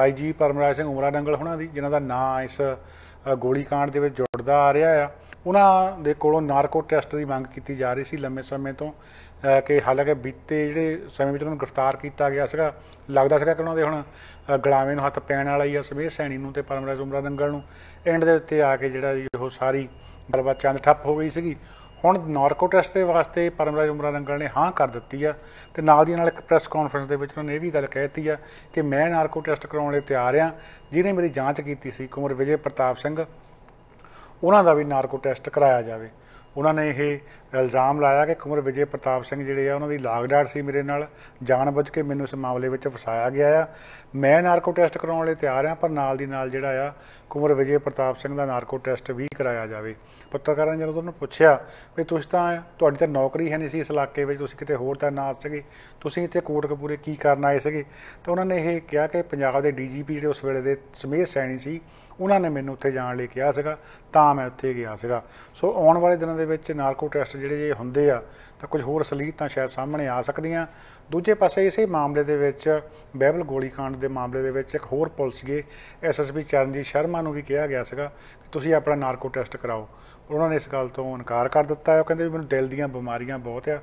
IG ਪਰਮਰਾਜ Singh ਉਮਰਾ ਡੰਗਲ ਹੁਣਾਂ ਦੀ ਜਿਨ੍ਹਾਂ ਦਾ ਨਾਂ ਇਸ ਗੋਲੀकांड ਦੇ ਵਿੱਚ ਜੁੜਦਾ ਆ ਰਿਹਾ ਆ ਉਹਨਾਂ ਦੇ ਕੋਲੋਂ ਨਾਰਕੋ ਟੈਸਟ ਦੀ ਮੰਗ ਕੀਤੀ ਜਾ ਰਹੀ ਸੀ ਲੰਮੇ ਸਮੇਂ ਤੋਂ ਕਿ ਹਾਲਾਂਕਿ ਬੀਤੇ ਜਿਹੜੇ ਸਮੇਂ ਵਿੱਚ ਉਹਨਾਂ ਨੂੰ ਗ੍ਰਿਫਤਾਰ ਕੀਤਾ ਗਿਆ ਸੀਗਾ ਲੱਗਦਾ ਸੀਗਾ ਕਿ ਉਹਨਾਂ ਦੇ ਹੁਣ ਗਲਾਵੇਂ ਨੂੰ ਹੱਥ ਪੈਣ ਵਾਲਾ ਹੀ ਆ ਸਮੇਹ ਸੈਣੀ ਨੂੰ ਤੇ ਪਰਮਰਾਜ ਉਮਰਾ ਡੰਗਲ ਨੂੰ ਐਂਡ ਦੇ ਉੱਤੇ ਆ ਕੇ ਜਿਹੜਾ ਉਹ ਸਾਰੀ ਗੱਲਬਾਤ ਚੰਦ ਠੱਪ ਹੋ ਗਈ ਸੀਗੀ ਹੁਣ ਨਾਰਕੋ ਟੈਸਟ ਦੇ ਵਾਸਤੇ ਪਰਮਰਾਜ ਉਮਰਾ ਰੰਗਲ ਨੇ ਹਾਂ ਕਰ ਦਿੱਤੀ ਆ ਤੇ ਨਾਲ ਦੀ ਨਾਲ ਇੱਕ ਪ੍ਰੈਸ ਕਾਨਫਰੰਸ ਦੇ ਵਿੱਚ ਉਹਨਾਂ ਨੇ ਇਹ ਵੀ ਗੱਲ ਕਹਿਤੀ ਆ ਕਿ ਮੈਂ ਨਾਰਕੋ ਟੈਸਟ ਕਰਾਉਣ ਲਈ ਤਿਆਰ ਆ ਜਿਹਨੇ ਮੇਰੀ ਜਾਂਚ ਕੀਤੀ ਸੀ ਕੁਮਰ ਵਿਜੇ ਪ੍ਰਤਾਪ ਸਿੰਘ ਉਹਨਾਂ ਦਾ ਵੀ ਨਾਰਕੋ ਟੈਸਟ ਕਰਾਇਆ ਜਾਵੇ ਉਹਨਾਂ ਨੇ ਇਹ ਇਲਜ਼ਾਮ ਲਾਇਆ ਕਿ ਕੁਮਰ ਵਿਜੇ ਪ੍ਰਤਾਪ ਸਿੰਘ ਜਿਹੜੇ ਆ ਉਹਨਾਂ ਦੀ ਲਾਗਡਾਰ ਸੀ ਮੇਰੇ ਨਾਲ ਜਾਣਬੁੱਝ ਕੇ ਮੈਨੂੰ ਇਸ ਮਾਮਲੇ ਵਿੱਚ ਫਸਾਇਆ ਗਿਆ ਆ ਮੈਂ ਨਾਰਕੋ ਟੈਸਟ ਕਰਾਉਣ ਲਈ ਤਿਆਰ ਆ ਪਰ ਨਾਲ ਦੀ ਨਾਲ ਜਿਹੜਾ ਆ ਕੁਮਰ ਵਿਜੇ ਪ੍ਰਤਾਪ ਸਿੰਘ ਦਾ ਨਾਰਕੋ ਟੈਸਟ ਵੀ ਕਰਾਇਆ ਜਾਵੇ ਪੱਤਰਕਾਰਾਂ ਨੇ ਜਦੋਂ ਉਹਨੂੰ ਪੁੱਛਿਆ ਵੀ ਤੁਸੀਂ ਤਾਂ ਤੁਹਾਡੀ ਤਾਂ ਨੌਕਰੀ ਹੈ ਨਹੀਂ ਸੀ ਇਸ ਇਲਾਕੇ ਵਿੱਚ ਤੁਸੀਂ ਕਿਤੇ ਹੋਰ ਤਾਂ ਨਾ ਸੀਗੇ ਤੁਸੀਂ ਇੱਥੇ ਕੋਟਕਪੂਰੇ ਕੀ ਕਰਨ ਆਏ ਸੀਗੇ ਤਾਂ ਉਹਨਾਂ ਨੇ ਇਹ ਕਿਹਾ ਕਿ ਪੰਜਾਬ ਦੇ ਡੀਜੀਪੀ ਜਿਹੜੇ ਉਸ ਵੇਲੇ ਦੇ ਸਮੇਤ ਸੈਣੀ ਸੀ ਉਹਨਾਂ ਨੇ ਮੈਨੂੰ ਉੱਥੇ ਜਾਣ ਲਈ ਕਿਹਾ ਸੀਗਾ ਤਾਂ ਮੈਂ ਉੱਥੇ ਗਿਆ ਸੀਗਾ ਸੋ ਆਉਣ ਵਾਲੇ ਦਿਨਾਂ ਦੇ ਵਿੱਚ ਨਾਰਕੋ ਟੈਸਟ ਜਿਹੜੇ ਜੇ ਹੁੰਦੇ ਆ ਤਾਂ ਕੁਝ ਹੋਰ ਸਲੀਤਾਂ ਸ਼ਾਇਦ ਸਾਹਮਣੇ ਆ ਸਕਦੀਆਂ ਦੂਜੇ ਪਾਸੇ ਇਸੇ ਮਾਮਲੇ ਦੇ ਵਿੱਚ ਬਹਿਬਲ ਗੋਲੀकांड ਦੇ ਮਾਮਲੇ ਦੇ ਵਿੱਚ ਇੱਕ ਹੋਰ ਗਏ ਐਸਐਸਪੀ ਚਰਨਜੀਤ ਸ਼ਰਮਾ ਨੂੰ ਵੀ ਕਿਹਾ ਗਿਆ ਸੀਗਾ ਕਿ ਤੁਸੀਂ ਆਪਣਾ ਨਾਰਕੋ ਟੈਸਟ ਕਰਾਓ ਉਹਨਾਂ ਨੇ ਇਸ ਗੱਲ ਤੋਂ ਇਨਕਾਰ ਕਰ ਦਿੱਤਾ ਹੈ ਉਹ ਕਹਿੰਦੇ ਮੈਨੂੰ ਦਿਲ ਦੀਆਂ ਬਿਮਾਰੀਆਂ ਬਹੁਤ ਆ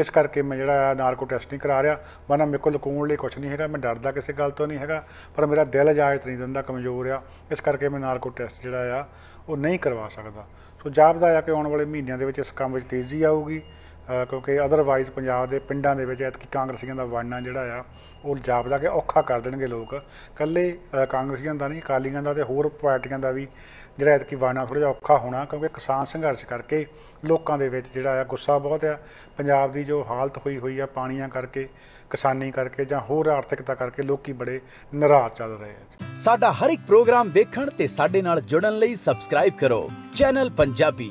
ਇਸ ਕਰਕੇ ਮੈਂ ਜਿਹੜਾ ਨਾਰਕੋ ਟੈਸਟ ਨਹੀਂ ਕਰਾ ਰਿਹਾ ਬਣਾ ਮੇਰੇ ਕੋਲ ਲਕੂਣ ਲਈ ਕੁਝ ਨਹੀਂ ਹੈਗਾ ਮੈਂ ਡਰਦਾ ਕਿਸੇ ਗੱਲ ਤੋਂ ਨਹੀਂ ਹੈਗਾ ਪਰ ਮੇਰਾ ਦਿਲ ਇਜਾਜ਼ਤ ਨਹੀਂ ਦਿੰਦਾ ਕਮਜ਼ੋਰ ਆ ਇਸ ਕਰਕੇ ਮੈਂ ਨਾਰਕੋ ਟੈਸਟ ਜਿਹੜਾ ਆ ਉਹ ਨਹੀਂ ਕਰਵਾ ਸਕਦਾ ਸੋ ਜਾਪਦਾ ਆ ਕਿ ਆਉਣ ਵਾਲੇ ਮਹੀਨਿਆਂ ਦੇ ਵਿੱਚ ਇਸ ਕੰਮ ਵਿੱਚ ਤੇਜ਼ੀ ਆਊਗੀ ਕਿਉਂਕਿ ਅਦਰਵਾਈਜ਼ ਪੰਜਾਬ ਦੇ ਪਿੰਡਾਂ ਦੇ ਵਿੱਚ ਐਤਕੀ ਕਾਂਗਰਸੀਆਂ ਦਾ ਵੜਨਾ ਜਿਹੜਾ ਆ ਉਹ ਜਾਪਦਾ ਕਿ ਔਖਾ ਕਰ ਦੇਣਗੇ ਲੋਕ ਕੱਲੇ ਕਾਂਗਰਸੀਆਂ ਦਾ ਨਹੀਂ ਅਕਾਲੀਆਂ ਦਾ ਤੇ ਹੋਰ ਪਾਰਟੀਆਂ ਦਾ ਵੀ ਜਿਹੜਾ ਐਤਕੀ ਵੜਨਾ ਥੋੜਾ ਜਿਹਾ ਔਖਾ ਹੋਣਾ ਕਿਉਂਕਿ ਕਿਸਾਨ ਸੰਘਰਸ਼ ਕਰਕੇ ਲੋਕਾਂ ਦੇ ਵਿੱਚ ਜਿਹੜਾ ਆ ਗੁੱਸਾ ਬਹੁਤ ਆ ਪੰਜਾਬ ਦੀ ਜੋ ਹਾਲਤ ਹੋਈ ਹੋਈ ਆ ਪਾਣੀਆਂ ਕਰਕੇ ਕਿਸਾਨੀ ਕਰਕੇ ਜਾਂ ਹੋਰ ਆਰਥਿਕਤਾ ਕਰਕੇ ਲੋਕੀ ਬੜੇ ਨਾਰਾਜ਼ ਚੱਲ ਰਹੇ ਆ ਸਾਡਾ ਹਰ ਇੱਕ ਪ੍ਰੋਗਰਾਮ ਦੇਖਣ ਤੇ ਸਾਡੇ ਨਾਲ ਜੁੜਨ ਲਈ ਸਬਸਕ੍ਰਾਈਬ ਕਰੋ ਚੈਨਲ ਪੰਜਾਬੀ